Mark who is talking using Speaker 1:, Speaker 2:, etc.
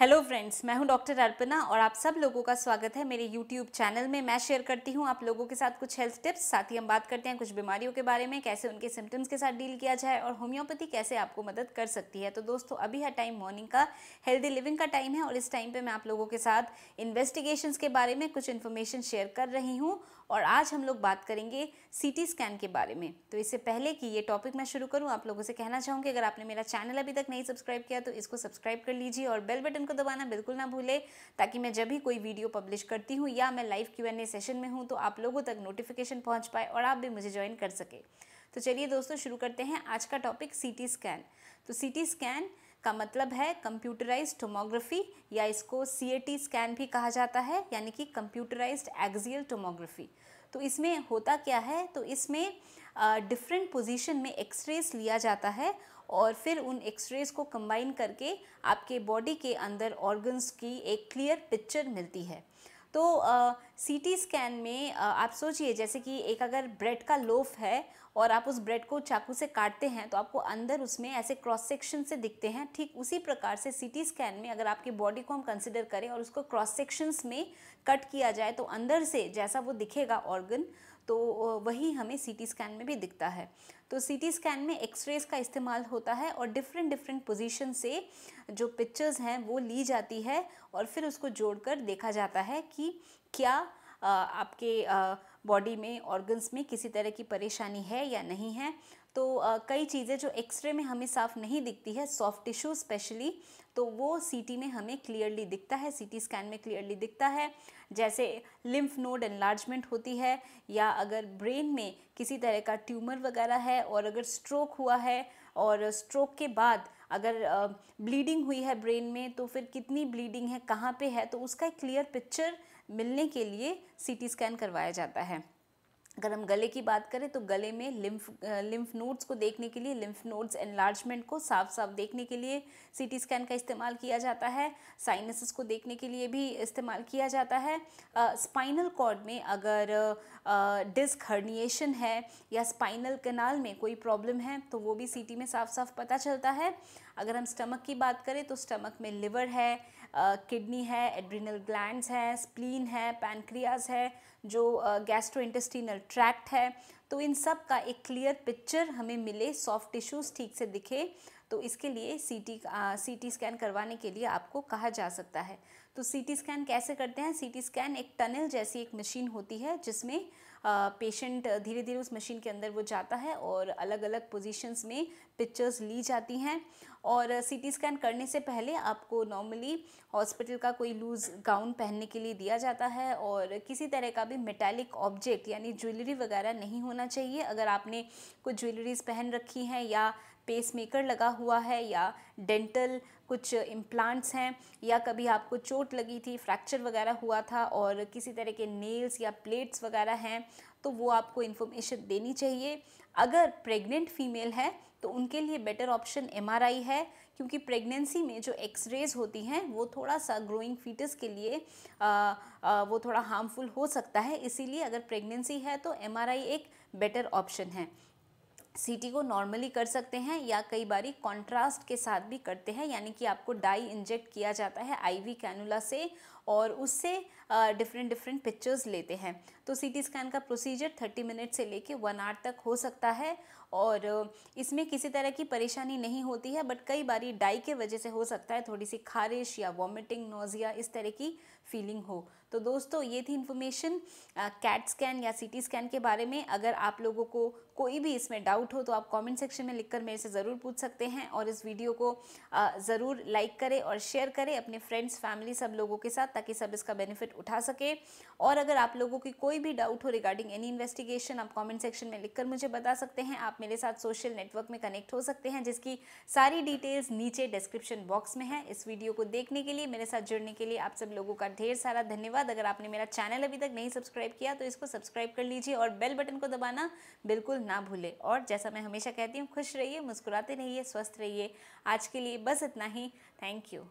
Speaker 1: hello friends मैं हूं doctor Arpana और आप सब लोगों का स्वागत है मेरे यूट्यूब चैनल में मैं शेयर करती हूं आप लोगों के साथ कुछ हेल्थ टिप्स साथ ही हम बात करते हैं कुछ बीमारियों के बारे में कैसे उनके सिम्टम्स के साथ डील किया जाए और होम्योपैथी कैसे आपको मदद कर सकती है तो दोस्तों अभी है टाइम मॉर्निंग का हेल्दी लिविंग का टाइम है और इस टाइम पर मैं आप लोगों के साथ इन्वेस्टिगेशन के बारे में कुछ इन्फॉर्मेशन शेयर कर रही हूँ और आज हम लोग बात करेंगे सीटी स्कैन के बारे में तो इससे पहले कि ये टॉपिक मैं शुरू करूँ आप लोगों से कहना चाहूँगी अगर आपने मेरा चैनल अभी तक नहीं सब्सक्राइब किया तो इसको सब्सक्राइब कर लीजिए और बेल बटन को दबाना बिल्कुल ना भूले ताकि मैं जब भी कोई वीडियो पब्लिश करती हूँ या मैं live Q and A session में हूँ तो आप लोगों तक नोटिफिकेशन पहुँच पाए और आप भी मुझे ज्वाइन कर सके तो चलिए दोस्तों शुरू करते हैं आज का टॉपिक सी स्कैन तो सी स्कैन का मतलब है कंप्यूटराइज टोमोग्राफी या इसको सी स्कैन भी कहा जाता है यानी कि कंप्यूटराइज एक्जियल टोमोग्राफी तो इसमें होता क्या है तो इसमें डिफरेंट पोजीशन में एक्सरेज लिया जाता है और फिर उन एक्सरेज को कंबाइन करके आपके बॉडी के अंदर ऑर्गन्स की एक क्लियर पिक्चर मिलती है तो सी टी स्कैन में आ, आप सोचिए जैसे कि एक अगर ब्रेड का लोफ है और आप उस ब्रेड को चाकू से काटते हैं तो आपको अंदर उसमें ऐसे क्रॉस सेक्शन से दिखते हैं ठीक उसी प्रकार से सी टी स्कैन में अगर आपकी बॉडी को हम कंसिडर करें और उसको क्रॉस सेक्शंस में कट किया जाए तो अंदर से जैसा वो दिखेगा ऑर्गन तो वही हमें सीटी स्कैन में भी दिखता है तो सीटी स्कैन में एक्सरेज का इस्तेमाल होता है और डिफरेंट डिफरेंट पोजीशन से जो पिक्चर्स हैं वो ली जाती है और फिर उसको जोड़कर देखा जाता है कि क्या आपके बॉडी में ऑर्गन्स में किसी तरह की परेशानी है या नहीं है तो कई चीज़ें जो एक्सरे में हमें साफ नहीं दिखती है सॉफ्ट टिश्यू स्पेशली तो वो सीटी में हमें क्लियरली दिखता है सीटी स्कैन में क्लियरली दिखता है जैसे लिम्फ नोड एनलार्जमेंट होती है या अगर ब्रेन में किसी तरह का ट्यूमर वगैरह है और अगर स्ट्रोक हुआ है और स्ट्रोक के बाद अगर ब्लीडिंग हुई है ब्रेन में तो फिर कितनी ब्लीडिंग है कहाँ पे है तो उसका एक क्लियर पिक्चर मिलने के लिए सीटी स्कैन करवाया जाता है अगर हम गले की बात करें तो गले में लिम्फ लिम्फ नोड्स को देखने के लिए लिम्फ नोड्स एनलार्जमेंट को साफ साफ देखने के लिए सीटी स्कैन का इस्तेमाल किया जाता है साइनसिस को देखने के लिए भी इस्तेमाल किया जाता है स्पाइनल कॉर्ड में अगर डिस्क हर्निएशन है या स्पाइनल कनाल में कोई प्रॉब्लम है तो वो भी सीटी में साफ साफ पता चलता है अगर हम स्टमक की बात करें तो स्टमक में लिवर है किडनी है एड्रिनल ग्लैंड्स हैं स्प्लीन है पैनक्रियाज है जो गैस्ट्रो इंटेस्टिनल ट्रैक्ट है तो इन सब का एक क्लियर पिक्चर हमें मिले सॉफ्ट टिश्यूज़ ठीक से दिखे तो इसके लिए C T C T scan करवाने के लिए आपको कहा जा सकता है तो सी टी स्कैन कैसे करते हैं सी टी स्कैन एक टनल जैसी एक मशीन होती है जिसमें पेशेंट धीरे धीरे उस मशीन के अंदर वो जाता है और अलग अलग पोजीशंस में पिक्चर्स ली जाती हैं और सी टी स्कैन करने से पहले आपको नॉर्मली हॉस्पिटल का कोई लूज़ गाउन पहनने के लिए दिया जाता है और किसी तरह का भी मेटालिक ऑब्जेक्ट यानी ज्वेलरी वगैरह नहीं होना चाहिए अगर आपने कुछ ज्वेलरीज पहन रखी हैं या पेसमेकर लगा हुआ है या डेंटल कुछ इम्प्लांट्स हैं या कभी आपको चोट लगी थी फ्रैक्चर वगैरह हुआ था और किसी तरह के नेल्स या प्लेट्स वगैरह हैं तो वो आपको इन्फॉर्मेशन देनी चाहिए अगर प्रेग्नेंट फीमेल है तो उनके लिए बेटर ऑप्शन एम है क्योंकि प्रेगनेंसी में जो एक्सरेज होती हैं वो थोड़ा सा ग्रोइंग फीटस के लिए आ, आ, वो थोड़ा हार्मफुल हो सकता है इसीलिए अगर प्रेगनेंसी है तो एमआरआई एक बेटर ऑप्शन है सीटी को नॉर्मली कर सकते हैं या कई बारी कॉन्ट्रास्ट के साथ भी करते हैं यानी कि आपको डाई इंजेक्ट किया जाता है आईवी कैनुला से और उससे डिफरेंट डिफरेंट पिक्चर्स लेते हैं तो सी स्कैन का प्रोसीजर थर्टी मिनट से लेके वन आवर तक हो सकता है और इसमें किसी तरह की परेशानी नहीं होती है बट कई बारी डाई के वजह से हो सकता है थोड़ी सी खारिश या वॉमिटिंग नोजिया इस तरह की फीलिंग हो तो दोस्तों ये थी इन्फॉर्मेशन कैट स्कैन या सीटी स्कैन के बारे में अगर आप लोगों को कोई भी इसमें डाउट हो तो आप कमेंट सेक्शन में लिखकर मेरे से ज़रूर पूछ सकते हैं और इस वीडियो को ज़रूर लाइक करें और शेयर करें अपने फ्रेंड्स फैमिली सब लोगों के साथ ताकि सब इसका बेनिफिट उठा सके और अगर आप लोगों की कोई भी डाउट हो रिगार्डिंग एनी इन्वेस्टिगेशन आप कमेंट सेक्शन में लिखकर मुझे बता सकते हैं आप मेरे साथ सोशल नेटवर्क में कनेक्ट हो सकते हैं जिसकी सारी डिटेल्स नीचे डिस्क्रिप्शन बॉक्स में है इस वीडियो को देखने के लिए मेरे साथ जुड़ने के लिए आप सब लोगों का ढेर सारा धन्यवाद अगर आपने मेरा चैनल अभी तक नहीं सब्सक्राइब किया तो इसको सब्सक्राइब कर लीजिए और बेल बटन को दबाना बिल्कुल ना भूले और जैसा मैं हमेशा कहती हूँ खुश रहिए मुस्कुराते रहिए स्वस्थ रहिए आज के लिए बस इतना ही थैंक यू